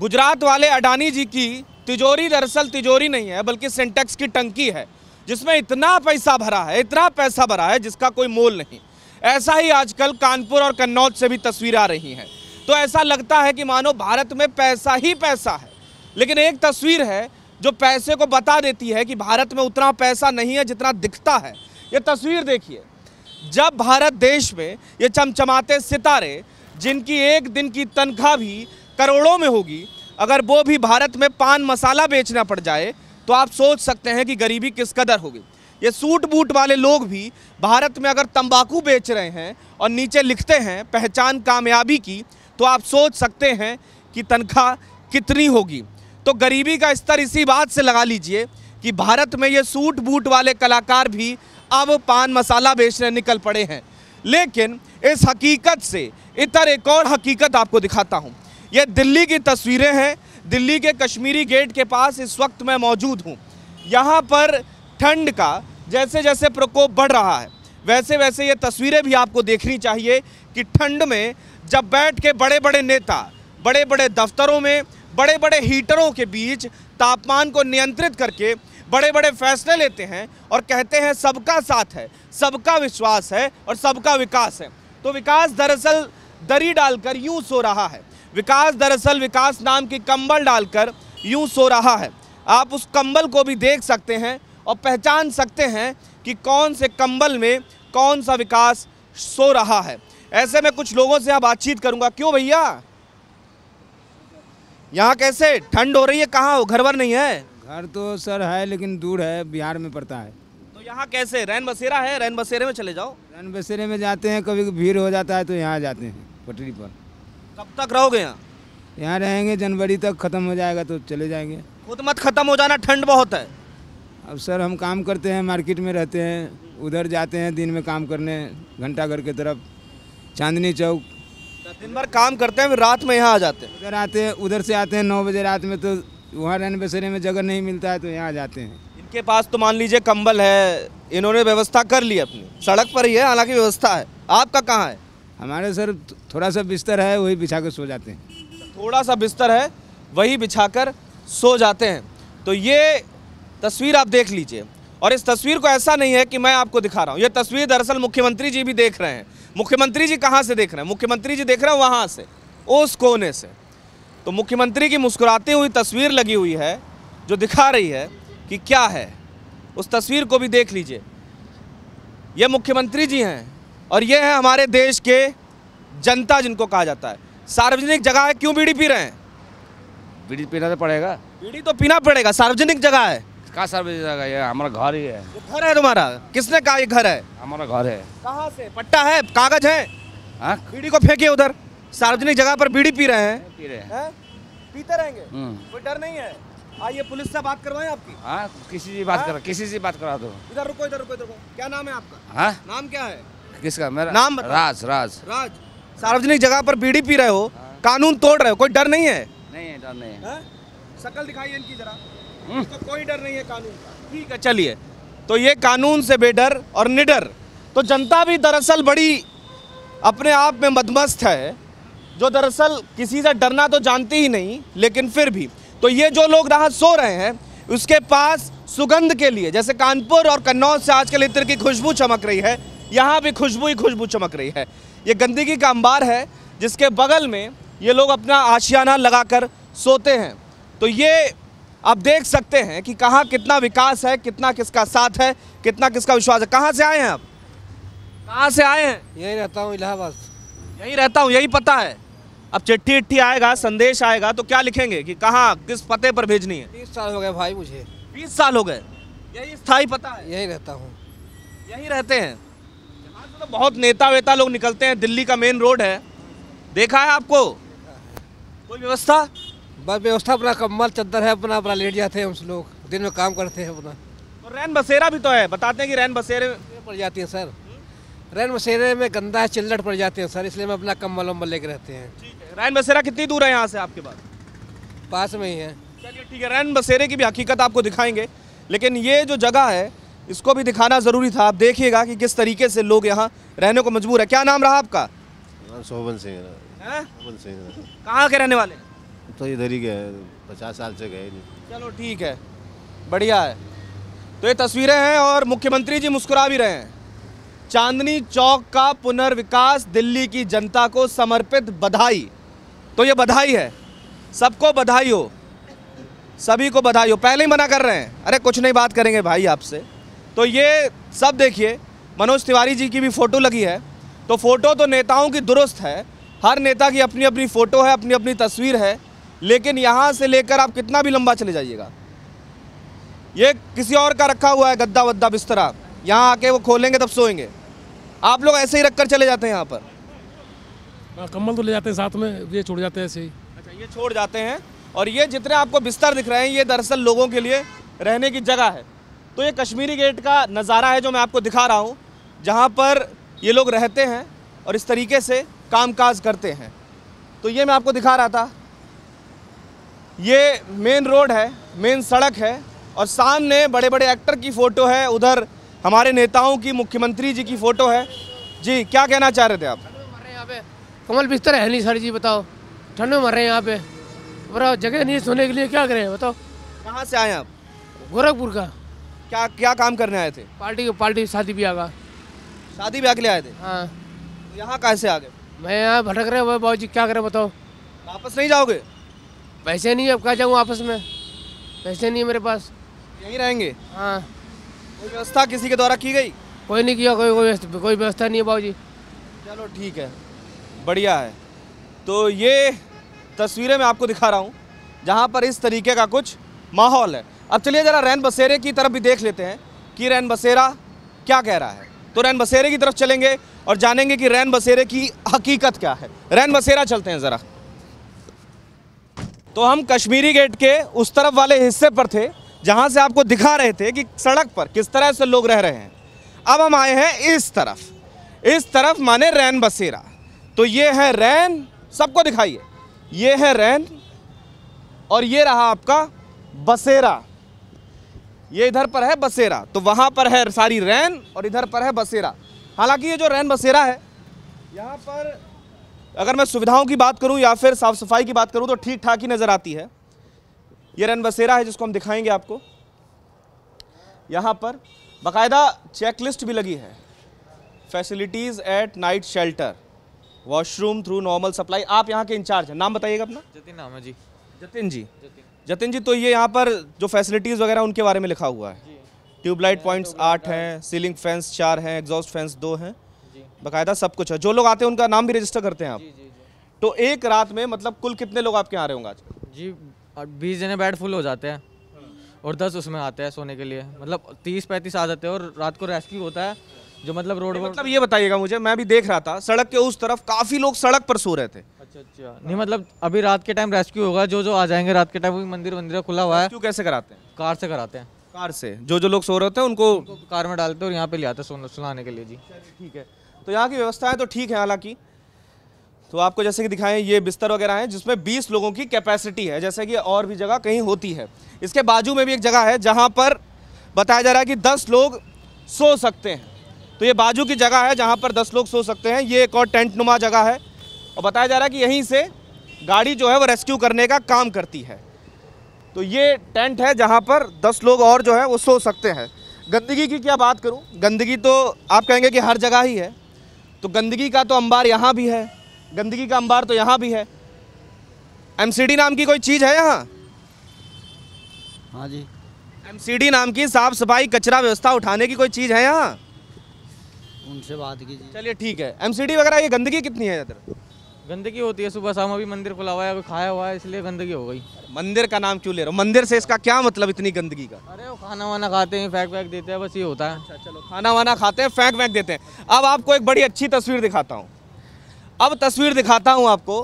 गुजरात वाले अडानी जी की तिजोरी दरअसल तिजोरी नहीं है बल्कि सेंटेक्स की टंकी है जिसमें इतना पैसा भरा है इतना पैसा भरा है जिसका कोई मोल नहीं ऐसा ही आजकल कानपुर और कन्नौज से भी तस्वीरें आ रही हैं तो ऐसा लगता है कि मानो भारत में पैसा ही पैसा है लेकिन एक तस्वीर है जो पैसे को बता देती है कि भारत में उतना पैसा नहीं है जितना दिखता है ये तस्वीर देखिए जब भारत देश में ये चमचमाते सितारे जिनकी एक दिन की तनख्वाह भी करोड़ों में होगी अगर वो भी भारत में पान मसाला बेचना पड़ जाए तो आप सोच सकते हैं कि गरीबी किस कदर होगी ये सूट बूट वाले लोग भी भारत में अगर तंबाकू बेच रहे हैं और नीचे लिखते हैं पहचान कामयाबी की तो आप सोच सकते हैं कि तनख्वाह कितनी होगी तो गरीबी का स्तर इसी बात से लगा लीजिए कि भारत में ये सूट बूट वाले कलाकार भी अब पान मसाला बेचने निकल पड़े हैं लेकिन इस हकीकत से इतर एक और हकीकत आपको दिखाता हूँ ये दिल्ली की तस्वीरें हैं दिल्ली के कश्मीरी गेट के पास इस वक्त मैं मौजूद हूँ यहाँ पर ठंड का जैसे जैसे प्रकोप बढ़ रहा है वैसे वैसे ये तस्वीरें भी आपको देखनी चाहिए कि ठंड में जब बैठ के बड़े बड़े नेता बड़े बड़े दफ्तरों में बड़े बड़े हीटरों के बीच तापमान को नियंत्रित करके बड़े बड़े फैसले लेते हैं और कहते हैं सबका साथ है सबका विश्वास है और सबका विकास है तो विकास दरअसल दरी डालकर यूँ सो रहा है विकास दरअसल विकास नाम की कंबल डालकर यूं सो रहा है आप उस कंबल को भी देख सकते हैं और पहचान सकते हैं कि कौन से कंबल में कौन सा विकास सो रहा है ऐसे में कुछ लोगों से आप बातचीत करूंगा क्यों भैया यहाँ कैसे ठंड हो रही है कहाँ हो घर नहीं है घर तो सर है लेकिन दूर है बिहार में पड़ता है तो यहाँ कैसे रैन बसेरा है रैन बसेरे में चले जाओ रैन बसेरे में जाते हैं कभी भीड़ हो जाता है तो यहाँ जाते हैं पटरी पर कब तक रहोगे यहाँ यहाँ रहेंगे जनवरी तक ख़त्म हो जाएगा तो चले जाएंगे खुद मत ख़त्म हो जाना ठंड बहुत है अब सर हम काम करते हैं मार्केट में रहते हैं उधर जाते हैं दिन में काम करने घंटा घर के तरफ चांदनी चौक तो दिन भर काम करते हैं रात में यहाँ आ जाते हैं उधर आते हैं उधर से आते हैं नौ बजे रात में तो वहाँ रहने बसेरे में जगह नहीं मिलता है तो यहाँ आ जाते हैं इनके पास तो मान लीजिए कंबल है इन्होंने व्यवस्था कर ली अपनी सड़क पर ही है हालांकि व्यवस्था है आपका कहाँ है हमारे सर थोड़ा सा बिस्तर है वही बिछा कर सो जाते हैं थोड़ा सा बिस्तर है वही बिछा कर सो जाते हैं तो ये तस्वीर आप देख लीजिए और इस तस्वीर को ऐसा नहीं है कि मैं आपको दिखा रहा हूँ ये तस्वीर दरअसल मुख्यमंत्री जी भी देख रहे हैं मुख्यमंत्री जी कहाँ से देख रहे हैं मुख्यमंत्री जी देख रहे हैं वहाँ से उस कोने से तो मुख्यमंत्री की मुस्कुराती हुई तस्वीर लगी हुई है जो दिखा रही है कि क्या है उस तस्वीर को भी देख लीजिए ये मुख्यमंत्री जी हैं और ये है हमारे देश के जनता जिनको कहा जाता है सार्वजनिक जगह है क्यों बीड़ी पी रहे हैं बीड़ी पीना तो पड़ेगा बीड़ी तो पीना पड़ेगा सार्वजनिक जगह है कहा सार्वजनिक जगह है हमारा घर ही है घर है तुम्हारा किसने कहा ये घर है हमारा घर है कहाँ से पट्टा है कागज है हाँ? बीड़ी को फेंके उधर सार्वजनिक जगह पर बीड़ी पी रहे हैं पी रहे हैं पीते रहेंगे हम्म। कोई डर नहीं है आइए पुलिस से बात करवाएं आपकी हाँ किसी से बात हाँ? करो किसी से बात करा दो इधर रुको इधर रुको इधर रुको क्या नाम है आपका हाँ नाम क्या है किसका मेरा नाम बता? राज राज राज सार्वजनिक जगह पर बीड़ी पी रहे हो हाँ। कानून तोड़ रहे हो कोई डर नहीं है नहीं है डर नहीं है हाँ? शक्ल दिखाइए इनकी जरा तो कोई डर नहीं है कानून का ठीक है चलिए तो ये कानून से बेडर और निडर तो जनता भी दरअसल बड़ी अपने आप में मदमस्त है जो दरअसल किसी से डरना तो जानती ही नहीं लेकिन फिर भी तो ये जो लोग राहत सो रहे हैं उसके पास सुगंध के लिए जैसे कानपुर और कन्नौज से आजकल इत्र की खुशबू चमक रही है यहाँ भी खुशबू ही खुशबू चमक रही है ये गंदगी का अंबार है जिसके बगल में ये लोग अपना आशियाना लगाकर सोते हैं तो ये आप देख सकते हैं कि कहाँ कितना विकास है कितना किसका साथ है कितना किसका विश्वास है कहाँ से आए हैं आप कहाँ से आए हैं यहीं रहता हूँ इलाहाबाद यहीं रहता हूँ यही पता है अब चिट्ठी इट्ठी आएगा संदेश आएगा तो क्या लिखेंगे कि कहाँ किस पते पर भेजनी है बीस साल हो गए भाई मुझे बीस साल हो गए यही स्थायी पता है यही रहता हूँ यहीं रहते हैं तो बहुत नेता वेता लोग निकलते हैं दिल्ली का मेन रोड है देखा है आपको कोई व्यवस्था बस व्यवस्था अपना कम्बल चद्दर है अपना अपना लेट जाते हैं उस लोग दिन में काम करते हैं अपना और रैन बसेरा भी तो है बताते हैं कि रैन बसेरे पड़ जाती है सर रैन बसेरे में गंदा है चिल्लट पड़ जाते हैं सर इसलिए मैं अपना कम्बल वम्बल लेके रहते हैं रैन बसेरा कितनी दूर है यहाँ से आपके पास पास में ही है चलिए ठीक है रैन बसेरे की भी हकीकत आपको दिखाएंगे लेकिन ये जो जगह है इसको भी दिखाना ज़रूरी था आप देखिएगा कि किस तरीके से लोग यहाँ रहने को मजबूर है क्या नाम रहा आपका शोभन सिंह शोभन सिंह कहाँ के रहने वाले तो इधर ही गए पचास साल से गए नहीं चलो ठीक है बढ़िया है तो ये तस्वीरें हैं और मुख्यमंत्री जी मुस्कुरा भी रहे हैं चांदनी चौक का पुनर्विकास दिल्ली की जनता को समर्पित बधाई तो ये बधाई है सबको बधाई हो सभी को बधाई हो पहले ही मना कर रहे हैं अरे कुछ नहीं बात करेंगे भाई आपसे तो ये सब देखिए मनोज तिवारी जी की भी फ़ोटो लगी है तो फ़ोटो तो नेताओं की दुरुस्त है हर नेता की अपनी अपनी फ़ोटो है अपनी अपनी तस्वीर है लेकिन यहाँ से लेकर आप कितना भी लंबा चले जाइएगा ये किसी और का रखा हुआ है गद्दा वद्दा बिस्तरा यहाँ आके वो खोलेंगे तब सोएंगे आप लोग ऐसे ही रख कर चले जाते हैं यहाँ पर हाँ, कम्बल तो ले जाते हैं साथ में ये छोड़ जाते हैं ऐसे ही अच्छा ये छोड़ जाते हैं और ये जितने आपको बिस्तर दिख रहे हैं ये दरअसल लोगों के लिए रहने की जगह है तो ये कश्मीरी गेट का नज़ारा है जो मैं आपको दिखा रहा हूँ जहाँ पर ये लोग रहते हैं और इस तरीके से कामकाज करते हैं तो ये मैं आपको दिखा रहा था ये मेन रोड है मेन सड़क है और सामने बड़े बड़े एक्टर की फ़ोटो है उधर हमारे नेताओं की मुख्यमंत्री जी की फ़ोटो है जी क्या कहना चाह रहे थे आप मर रहे यहाँ पे कमल बिस्तर है नहीं सर जी बताओ ठंड में मर रहे हैं यहाँ पे बताओ जगह नहीं सोने के लिए क्या करें बताओ कहाँ से आए आप गोरखपुर का क्या क्या काम करने आए थे पार्टी पार्टी शादी ब्याह का शादी ब्याह के लिए आए थे हाँ तो यहाँ कैसे आ गए मैं यहाँ भटक रहे हुए बाबू जी क्या करें बताओ वापस नहीं जाओगे पैसे नहीं अब कहा जाऊँ वापस में पैसे नहीं है मेरे पास यहीं रहेंगे हाँ कोई व्यवस्था किसी के द्वारा की गई कोई नहीं किया कोई कोई कोई व्यवस्था नहीं है बाबू जी चलो ठीक है बढ़िया है तो ये तस्वीरें मैं आपको दिखा रहा हूँ जहाँ पर इस तरीके का कुछ माहौल है अब चलिए ज़रा रैन बसेरे की तरफ भी देख लेते हैं कि रैन बसेरा क्या कह रहा है तो रैन बसेरे की तरफ चलेंगे और जानेंगे कि रैन बसेरे की हकीकत क्या है रैन बसेरा चलते हैं ज़रा तो हम कश्मीरी गेट के उस तरफ वाले हिस्से पर थे जहाँ से आपको दिखा रहे थे कि सड़क पर किस तरह से लोग रह रहे हैं अब हम आए हैं इस तरफ इस तरफ माने रैन बसेरा तो ये है रैन सबको दिखाइए ये है रैन और ये रहा आपका बसेरा ये इधर पर है बसेरा तो वहाँ पर है सारी रैन और इधर पर है बसेरा हालांकि ये जो रैन बसेरा है यहाँ पर अगर मैं सुविधाओं की बात करूँ या फिर साफ़ सफाई की बात करूँ तो ठीक ठाक ही नज़र आती है ये रैन बसेरा है जिसको हम दिखाएंगे आपको यहाँ पर बाकायदा चेकलिस्ट भी लगी है facilities at night shelter washroom through normal supply आप यहाँ के इंचार्ज हैं नाम बताइएगा अपना जतिन नाम है जी जतिन जी जतिन जतिन जी तो ये यहाँ पर जो फैसिलिटीज़ वगैरह उनके बारे में लिखा हुआ है ट्यूबलाइट हाँ, पॉइंट्स आठ हैं सीलिंग फैंस चार हैं एग्जॉस्ट फैंस दो हैं बाकायदा सब कुछ है जो लोग आते हैं उनका नाम भी रजिस्टर करते हैं आप जी, जी, जी। तो एक रात में मतलब कुल कितने लोग आपके आ रहे होंगे आज जी बीस जने बेड फुल हो जाते हैं हम्म। और दस उसमें आते हैं सोने के लिए मतलब तीस पैंतीस आ जाते हैं और रात को रेस्क्यू होता है जो मतलब रोड मतलब ये बताइएगा मुझे मैं भी देख रहा था सड़क के उस तरफ काफी लोग सड़क पर सो रहे थे अच्छा अच्छा नहीं मतलब अभी रात के टाइम रेस्क्यू होगा जो जो आ जाएंगे रात के टाइम मंदिर वंदिर खुला हुआ है कैसे कराते हैं कार से कराते हैं कार से जो जो लोग सो रहे थे उनको कार में डालते और यहाँ पे ले आते सुनाने के लिए जी ठीक है तो यहाँ की व्यवस्था है तो ठीक है हालांकि तो आपको जैसे कि दिखाएं ये बिस्तर वगैरह है जिसमें 20 लोगों की कैपेसिटी है जैसे कि और भी जगह कहीं होती है इसके बाजू में भी एक जगह है जहाँ पर बताया जा रहा है कि 10 लोग सो सकते हैं तो ये बाजू की जगह है जहाँ पर दस लोग सो सकते हैं ये एक और टेंट नुमा जगह है और बताया जा रहा है कि यहीं से गाड़ी जो है वो रेस्क्यू करने का काम करती है तो ये टेंट है जहाँ पर दस लोग और जो है वो सो सकते हैं गंदगी की क्या बात करूँ गंदगी तो आप कहेंगे कि हर जगह ही है तो गंदगी का तो अंबार यहाँ भी है गंदगी का अंबार तो यहाँ भी है एम नाम की कोई चीज़ है यहाँ हाँ जी एम नाम की साफ़ सफाई कचरा व्यवस्था उठाने की कोई चीज़ है यहाँ उनसे बात कीजिए चलिए ठीक है एमसीडी वगैरह ये गंदगी कितनी है इधर गंदगी होती है सुबह शाम अभी मंदिर खुला हुआ है अभी खाया हुआ है इसलिए गंदगी हो गई मंदिर का नाम क्यों ले रहे हो मंदिर से इसका क्या मतलब इतनी गंदगी का अरे वो खाना वाना खाते हैं फेंक वैक देते हैं बस ये होता है अच्छा चलो खाना वाना खाते हैं फेंक वैक देते हैं अब आपको एक बड़ी अच्छी तस्वीर दिखाता हूँ अब तस्वीर दिखाता हूँ आपको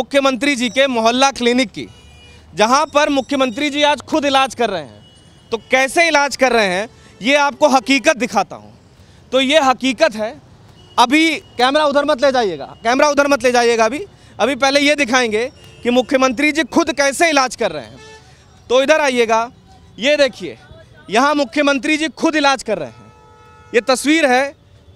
मुख्यमंत्री जी के मोहल्ला क्लिनिक की जहाँ पर मुख्यमंत्री जी आज खुद इलाज कर रहे हैं तो कैसे इलाज कर रहे हैं ये आपको हकीकत दिखाता हूँ तो ये हकीकत है अभी कैमरा उधर मत ले जाइएगा कैमरा उधर मत ले जाइएगा अभी अभी पहले ये दिखाएंगे कि मुख्यमंत्री जी खुद कैसे इलाज कर रहे हैं तो इधर आइएगा ये देखिए यहाँ मुख्यमंत्री जी खुद इलाज कर रहे हैं ये तस्वीर है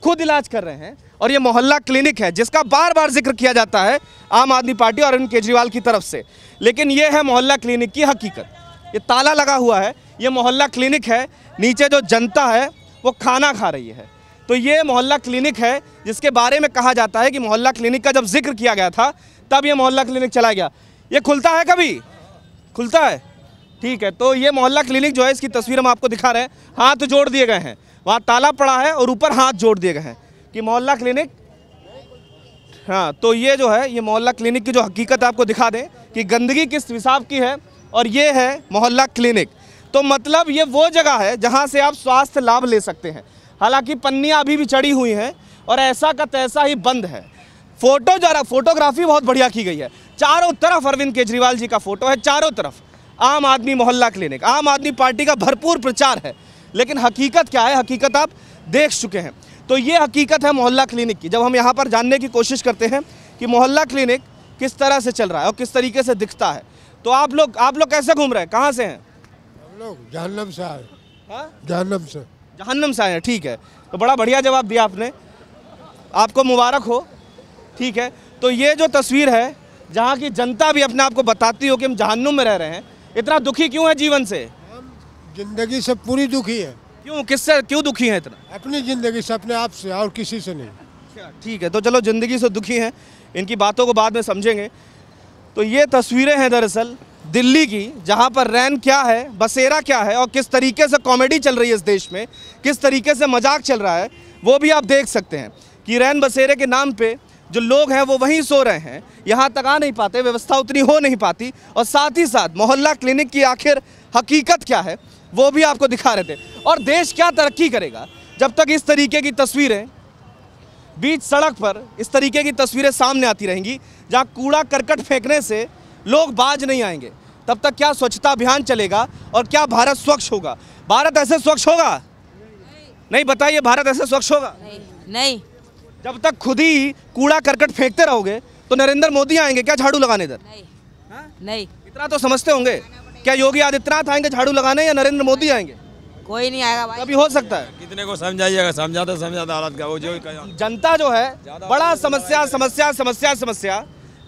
खुद इलाज कर रहे हैं और ये मोहल्ला क्लिनिक है जिसका बार बार जिक्र किया जाता है आम आदमी पार्टी और अरविंद केजरीवाल की तरफ से लेकिन ये है मोहल्ला क्लिनिक की हकीकत ये ताला लगा हुआ है ये मोहल्ला क्लिनिक है नीचे जो जनता है वो खाना खा रही है तो ये मोहल्ला क्लिनिक है जिसके बारे में कहा जाता है कि मोहल्ला क्लिनिक का जब जिक्र किया गया था तब ये मोहल्ला क्लिनिक चला गया ये खुलता है कभी खुलता है ठीक है तो ये मोहल्ला क्लिनिक जो है इसकी तस्वीर हम आपको दिखा रहे हैं हाथ जोड़ दिए गए हैं वहाँ ताला पड़ा है और ऊपर हाथ जोड़ दिए गए हैं कि मोहल्ला क्लिनिक हाँ तो ये जो है ये मोहल्ला क्लिनिक की जो हकीकत आपको दिखा दें कि गंदगी किस हिसाब की है और ये है मोहल्ला क्लिनिक तो मतलब ये वो जगह है जहाँ से आप स्वास्थ्य लाभ ले सकते हैं हालांकि पन्नियाँ अभी भी चढ़ी हुई हैं और ऐसा का तैसा ही बंद है फोटो जरा फोटोग्राफी बहुत बढ़िया की गई है चारों तरफ अरविंद केजरीवाल जी का फोटो है चारों तरफ आम आदमी मोहल्ला क्लिनिक आम आदमी पार्टी का भरपूर प्रचार है लेकिन हकीकत क्या है हकीकत आप देख चुके हैं तो ये हकीकत है मोहल्ला क्लिनिक की जब हम यहाँ पर जानने की कोशिश करते हैं कि मोहल्ला क्लिनिक किस तरह से चल रहा है और किस तरीके से दिखता है तो आप लोग आप लोग कैसे घूम रहे हैं कहाँ से हैं हम लोग जहनम से आए हाँ? जहनम से जहन्नम से आए हैं ठीक है तो बड़ा बढ़िया जवाब दिया आपने आपको मुबारक हो ठीक है तो ये जो तस्वीर है जहाँ की जनता भी अपने आप को बताती हो कि हम जहन्नुम में रह रहे हैं इतना दुखी क्यों है जीवन से जिंदगी से पूरी दुखी है क्यों किससे क्यों दुखी है इतना अपनी जिंदगी से अपने आप से और किसी से नहीं अच्छा, ठीक है तो चलो जिंदगी से दुखी हैं इनकी बातों को बाद में समझेंगे तो ये तस्वीरें हैं दरअसल दिल्ली की जहाँ पर रैन क्या है बसेरा क्या है और किस तरीके से कॉमेडी चल रही है इस देश में किस तरीके से मजाक चल रहा है वो भी आप देख सकते हैं कि रैन बसेरे के नाम पे जो लोग हैं वो वहीं सो रहे हैं यहाँ तक आ नहीं पाते व्यवस्था उतनी हो नहीं पाती और साथ ही साथ मोहल्ला क्लिनिक की आखिर हकीकत क्या है वो भी आपको दिखा रहे थे और देश क्या तरक्की करेगा जब तक इस तरीके की तस्वीरें बीच सड़क पर इस तरीके की तस्वीरें सामने आती रहेंगी जहाँ कूड़ा करकट फेंकने से लोग बाज नहीं आएंगे तब तक क्या स्वच्छता अभियान चलेगा और क्या भारत स्वच्छ होगा भारत ऐसे स्वच्छ होगा नहीं, नहीं बताइए भारत ऐसे स्वच्छ होगा नहीं, नहीं जब तक खुद ही कूड़ा करकट फेंकते रहोगे तो नरेंद्र मोदी आएंगे क्या झाड़ू लगाने इधर नहीं हाँ? नहीं इतना तो समझते होंगे क्या योगी आदित्यनाथ आएंगे झाड़ू लगाने या नरेंद्र मोदी आएंगे कोई नहीं आएगा भाई अभी हो सकता है कितने को समझाइएगा समझाता समझाता हालत का वो जो जनता जो है बड़ा समस्या समस्या समस्या समस्या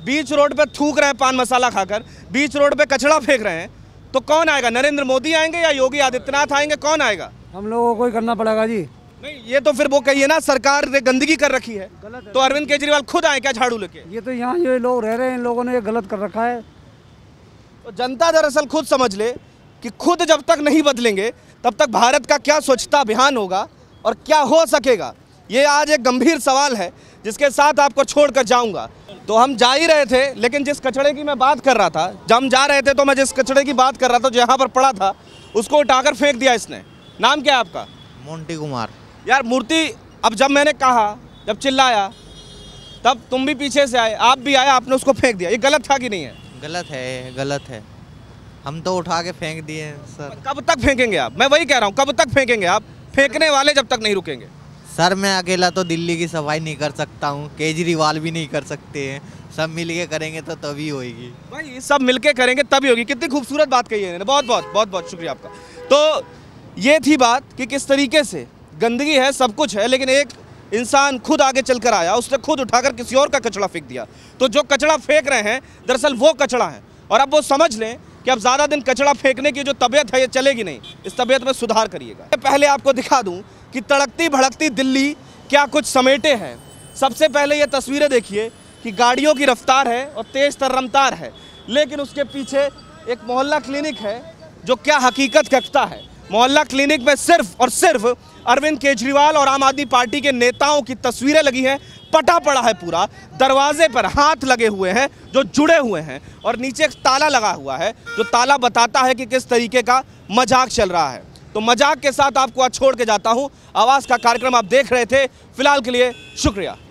बीच रोड पे थूक रहे हैं पान मसाला खाकर बीच रोड पे कचड़ा फेंक रहे हैं तो कौन आएगा नरेंद्र मोदी आएंगे या योगी आदित्यनाथ आएंगे कौन आएगा हम लोगों को ही करना पड़ेगा जी नहीं ये तो फिर वो कहिए ना सरकार ने गंदगी कर रखी है तो अरविंद केजरीवाल खुद आए क्या झाड़ू लेके ये तो यहाँ जो लोग रह रहे हैं इन लोगों ने ये गलत कर रखा है तो जनता दरअसल खुद समझ ले कि खुद जब तक नहीं बदलेंगे तब तक भारत का क्या स्वच्छता अभियान होगा और क्या हो सकेगा ये आज एक गंभीर सवाल है जिसके साथ आपको कर जाऊंगा तो हम जा ही रहे थे लेकिन जिस कचड़े की मैं बात कर रहा था जब हम जा रहे थे तो मैं जिस कचड़े की बात कर रहा था जो यहाँ पर पड़ा था उसको उठाकर फेंक दिया इसने नाम क्या है आपका मोन्टी कुमार यार मूर्ति अब जब मैंने कहा जब चिल्लाया तब तुम भी पीछे से आए आप भी आए आपने उसको फेंक दिया ये गलत था कि नहीं है गलत है गलत है हम तो उठा के फेंक दिए सर कब तक फेंकेंगे आप मैं वही कह रहा हूँ कब तक फेंकेंगे आप फेंकने वाले जब तक नहीं रुकेंगे सर मैं अकेला तो दिल्ली की सफाई नहीं कर सकता हूँ केजरीवाल भी नहीं कर सकते हैं सब मिलके करेंगे तो तभी होगी भाई सब मिलके करेंगे तभी होगी कितनी खूबसूरत बात कही है बहुत बहुत बहुत बहुत शुक्रिया आपका तो ये थी बात कि किस तरीके से गंदगी है सब कुछ है लेकिन एक इंसान खुद आगे चल आया उसने खुद उठाकर किसी और का कचड़ा फेंक दिया तो जो कचड़ा फेंक रहे हैं दरअसल वो कचड़ा है और अब वो समझ लें कि अब ज़्यादा दिन कचड़ा फेंकने की जो तबीयत है ये चलेगी नहीं इस तबीयत में सुधार करिएगा पहले आपको दिखा दूँ कि तड़कती भड़कती दिल्ली क्या कुछ समेटे हैं सबसे पहले ये तस्वीरें देखिए कि गाड़ियों की रफ्तार है और तेज़ तर्रमतार है लेकिन उसके पीछे एक मोहल्ला क्लिनिक है जो क्या हकीकत कहता है मोहल्ला क्लिनिक में सिर्फ और सिर्फ अरविंद केजरीवाल और आम आदमी पार्टी के नेताओं की तस्वीरें लगी हैं पटा पड़ा है पूरा दरवाजे पर हाथ लगे हुए हैं जो जुड़े हुए हैं और नीचे एक ताला लगा हुआ है जो ताला बताता है कि किस तरीके का मजाक चल रहा है तो मजाक के साथ आपको आज छोड़ के जाता हूँ आवाज़ का कार्यक्रम आप देख रहे थे फिलहाल के लिए शुक्रिया